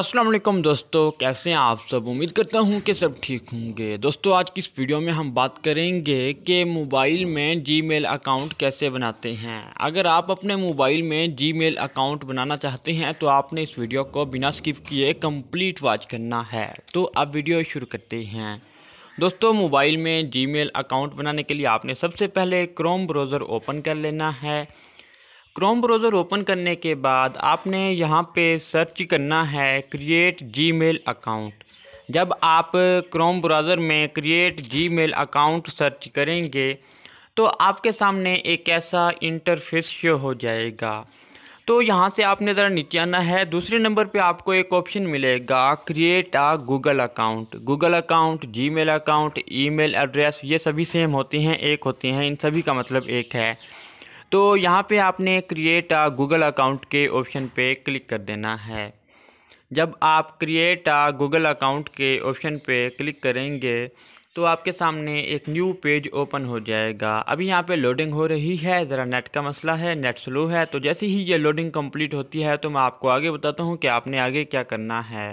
अस्सलाम वालेकुम दोस्तों कैसे हैं आप सब उम्मीद करता हूं कि सब ठीक होंगे दोस्तों आज की इस वीडियो में हम बात करेंगे कि मोबाइल में जीमेल अकाउंट कैसे बनाते हैं अगर आप अपने मोबाइल में जीमेल अकाउंट बनाना चाहते हैं तो आपने इस वीडियो को बिना स्किप किए कंप्लीट वॉच करना है तो अब वीडियो शुरू करते हैं दोस्तों मोबाइल में जीमेल अकाउंट बनाने के लिए आपने सबसे पहले क्रोम ब्राउज़र ओपन कर लेना है क्रोम ब्राउज़र ओपन करने के बाद आपने यहाँ पे सर्च करना है क्रिएट जीमेल अकाउंट जब आप क्रोम ब्राउज़र में क्रिएट जीमेल अकाउंट सर्च करेंगे तो आपके सामने एक ऐसा इंटरफेस शो हो जाएगा तो यहाँ से आपने ज़रा नीचे आना है दूसरे नंबर पे आपको एक ऑप्शन मिलेगा create a Google account Google account Gmail account email address ये सभी सेम होती हैं एक होती हैं इन सभी का मतलब एक है तो यहाँ पे आपने क्रिएट आ गूगल अकाउंट के ऑप्शन पे क्लिक कर देना है जब आप क्रिएट आ गूगल अकाउंट के ऑप्शन पे क्लिक करेंगे तो आपके सामने एक न्यू पेज ओपन हो जाएगा अभी यहाँ पे लोडिंग हो रही है ज़रा नेट का मसला है नेट स्लो है तो जैसे ही ये लोडिंग कंप्लीट होती है तो मैं आपको आगे बताता हूँ कि आपने आगे क्या करना है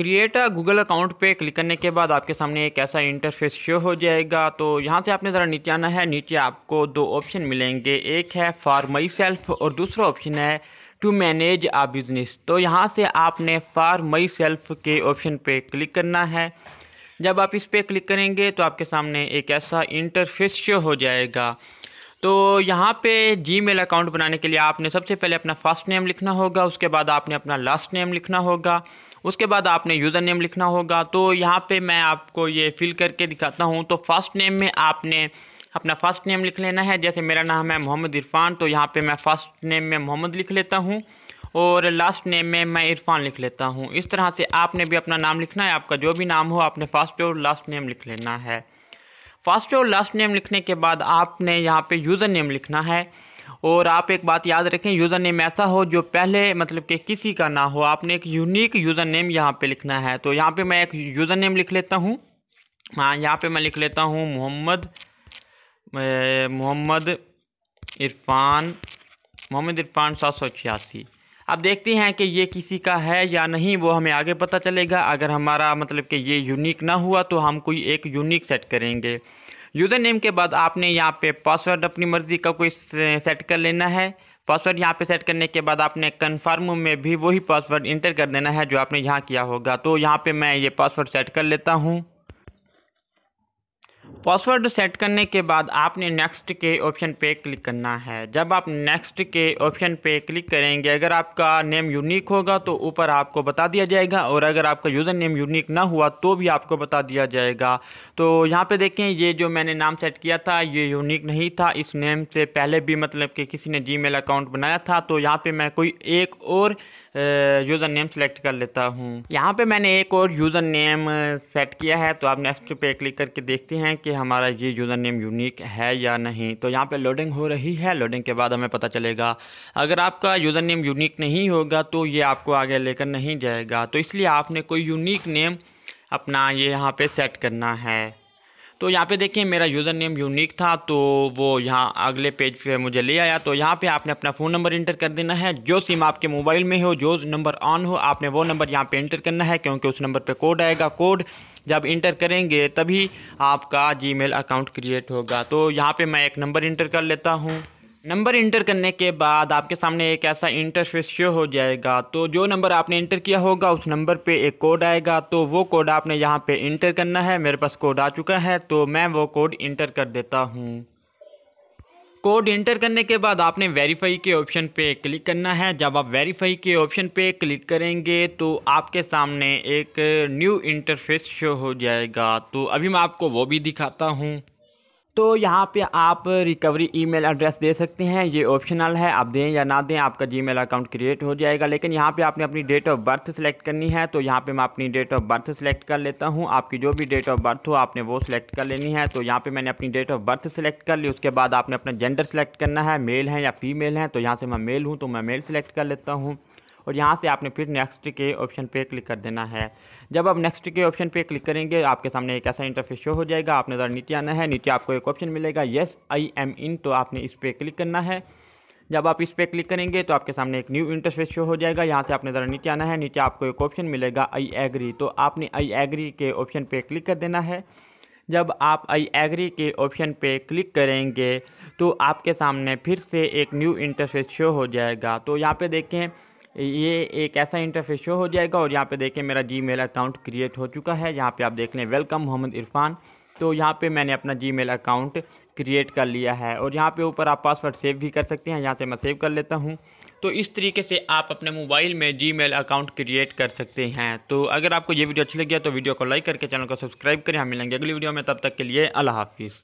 क्रिएट गूगल अकाउंट पे क्लिक करने के बाद आपके सामने एक ऐसा इंटरफेस शो हो जाएगा तो यहाँ से आपने ज़रा नीचे आना है नीचे आपको दो ऑप्शन मिलेंगे एक है फॉर माई सेल्फ और दूसरा ऑप्शन है टू मैनेज आ बिज़नेस तो यहाँ से आपने फॉर माई सेल्फ के ऑप्शन पे क्लिक करना है जब आप इस पर क्लिक करेंगे तो आपके सामने एक ऐसा इंटरफेस शो हो जाएगा तो यहाँ पे जीमेल अकाउंट बनाने के लिए आपने सबसे पहले अपना फर्स्ट नेम लिखना होगा उसके बाद आपने अपना लास्ट नेम लिखना होगा उसके बाद आपने यूज़र नेम लिखना होगा तो यहाँ पे मैं आपको ये फिल करके दिखाता हूँ तो फर्स्ट नेम में आपने अपना फर्स्ट नेम लिख लेना है जैसे मेरा नाम है मोहम्मद इरफान तो यहाँ पे मैं फ़र्स्ट नेम में मोहम्मद लिख लेता हूँ और लास्ट नेम में मैं इरफान लिख लेता हूँ इस तरह से आपने भी अपना नाम लिखना है आपका जो भी नाम हो आपने फर्स्ट और लास्ट नेम लिख लेना है फर्स्ट और लास्ट नेम लिखने के बाद आपने यहाँ पे यूज़र नेम लिखना है और आप एक बात याद रखें यूज़र नेम ऐसा हो जो पहले मतलब कि किसी का ना हो आपने एक यूनिक यूज़र नेम यहाँ पे लिखना है तो यहाँ पे मैं एक यूज़र नेम लिख लेता हूँ हाँ यहाँ पे मैं लिख लेता हूँ मोहम्मद मोहम्मद इरफान मोहम्मद इरफान सात सौ छियासी अब देखते हैं कि ये किसी का है या नहीं वो हमें आगे पता चलेगा अगर हमारा मतलब कि ये यूनिक ना हुआ तो हम कोई एक यूनिक सेट करेंगे यूज़र नेम के बाद आपने यहाँ पे पासवर्ड अपनी मर्ज़ी का कोई सेट कर लेना है पासवर्ड यहाँ पे सेट करने के बाद आपने कन्फर्म में भी वही पासवर्ड इंटर कर देना है जो आपने यहाँ किया होगा तो यहाँ पे मैं ये पासवर्ड सेट कर लेता हूँ पासवर्ड सेट करने के बाद आपने नेक्स्ट के ऑप्शन पे क्लिक करना है जब आप नेक्स्ट के ऑप्शन पे क्लिक करेंगे अगर आपका नेम यूनिक होगा तो ऊपर आपको बता दिया जाएगा और अगर आपका यूज़र नेम यूनिक ना हुआ तो भी आपको बता दिया जाएगा तो यहाँ पे देखें ये जो मैंने नाम सेट किया था ये यूनिक नहीं था इस नेम से पहले भी मतलब कि किसी ने जी अकाउंट बनाया था तो यहाँ पर मैं कोई एक और यूज़र नेम सेलेक्ट कर लेता हूँ यहाँ पर मैंने एक और यूज़र नेम सेट किया है तो आप नेक्स्ट पे क्लिक करके देखते हैं कि कि हमारा ये यूज़र नेम यूनिक है या नहीं तो यहाँ पे लोडिंग हो रही है लोडिंग के बाद हमें पता चलेगा अगर आपका यूज़र नेम यूनिक नहीं होगा तो ये आपको आगे लेकर नहीं जाएगा तो इसलिए आपने कोई यूनिक नेम अपना ये यहाँ पे सेट करना है तो यहाँ पे देखिए मेरा यूज़र नेम यूनिक था तो वो यहाँ अगले पेज पे मुझे ले आया तो यहाँ पे आपने अपना फ़ोन नंबर इंटर कर देना है जो सिम आपके मोबाइल में हो जो नंबर ऑन हो आपने वो नंबर यहाँ पे इंटर करना है क्योंकि उस नंबर पे कोड आएगा कोड जब इंटर करेंगे तभी आपका जीमेल अकाउंट क्रिएट होगा तो यहाँ पे मैं एक नंबर इंटर कर लेता हूँ नंबर इंटर करने के बाद आपके सामने एक ऐसा इंटरफेस शो हो जाएगा तो जो नंबर आपने इंटर किया होगा उस नंबर पे एक कोड आएगा तो वो कोड आपने यहाँ पे इंटर करना है मेरे पास कोड आ चुका है तो मैं वो कोड इंटर कर देता हूँ कोड इंटर करने के बाद आपने वेरीफाई के ऑप्शन पे क्लिक करना है जब आप वेरीफाई के ऑप्शन पे क्लिक करेंगे तो आपके सामने एक न्यू इंटरफेस शो हो जाएगा तो अभी मैं आपको वो भी दिखाता हूँ तो यहाँ पे आप रिकवरी ईमेल एड्रेस दे सकते हैं ये ऑप्शनल है आप दें या ना दें आपका जीमेल अकाउंट क्रिएट हो जाएगा लेकिन यहाँ पे आपने अपनी डेट ऑफ बर्थ सेलेक्ट करनी है तो यहाँ पे मैं अपनी डेट ऑफ बर्थ सेलेक्ट कर लेता हूँ आपकी जो भी डेट ऑफ बर्थ हो आपने वो सिलेक्ट कर लेनी है तो यहाँ पर मैंने अपनी डेट ऑफ बर्थ सेलेक्ट कर ली उसके बाद आपने अपना जेंडर सेलेक्ट करना है मेल है या फीमेल है तो यहाँ से मैं मेल हूँ तो मैं मेल सेलेक्ट कर लेता हूँ और यहाँ से आपने फिर नेक्स्ट के ऑप्शन पे क्लिक कर देना है जब आप नेक्स्ट के ऑप्शन पे क्लिक करेंगे आपके सामने एक ऐसा इंटरफेस शो हो जाएगा आपने ज़रा नीचे आना है नीचे आपको एक ऑप्शन मिलेगा येस आई एम इन तो आपने इस पर क्लिक करना है जब आप इस पर क्लिक करेंगे तो आपके सामने एक न्यू इंटरफेस शो हो जाएगा यहाँ से आपने ज़रा नीचे आना है नीचे आपको एक ऑप्शन मिलेगा आई एग्री तो आपने आई एग्री के ऑप्शन पर क्लिक कर देना है जब आप आई एग्री के ऑप्शन पे क्लिक करेंगे तो आपके सामने फिर से एक न्यू इंटरफेस शो हो जाएगा तो यहाँ पे देखें ये एक ऐसा इंटरफेस शो हो जाएगा और यहाँ पे देखें मेरा जी अकाउंट क्रिएट हो चुका है यहाँ पे आप देख लें वेलकम मोहम्मद इरफान तो यहाँ पे मैंने अपना जी अकाउंट क्रिएट कर लिया है और यहाँ पे ऊपर आप पासवर्ड सेव भी कर सकते हैं यहाँ से मैं सेव कर लेता हूँ तो इस तरीके से आप अपने मोबाइल में जी अकाउंट क्रिएट कर सकते हैं तो अगर आपको ये वीडियो अच्छी लगी तो वीडियो को लाइक करके चैनल को सब्सक्राइब करें हम मिलेंगे अगली वीडियो में तब तक के लिए अल्लाह हाफिज़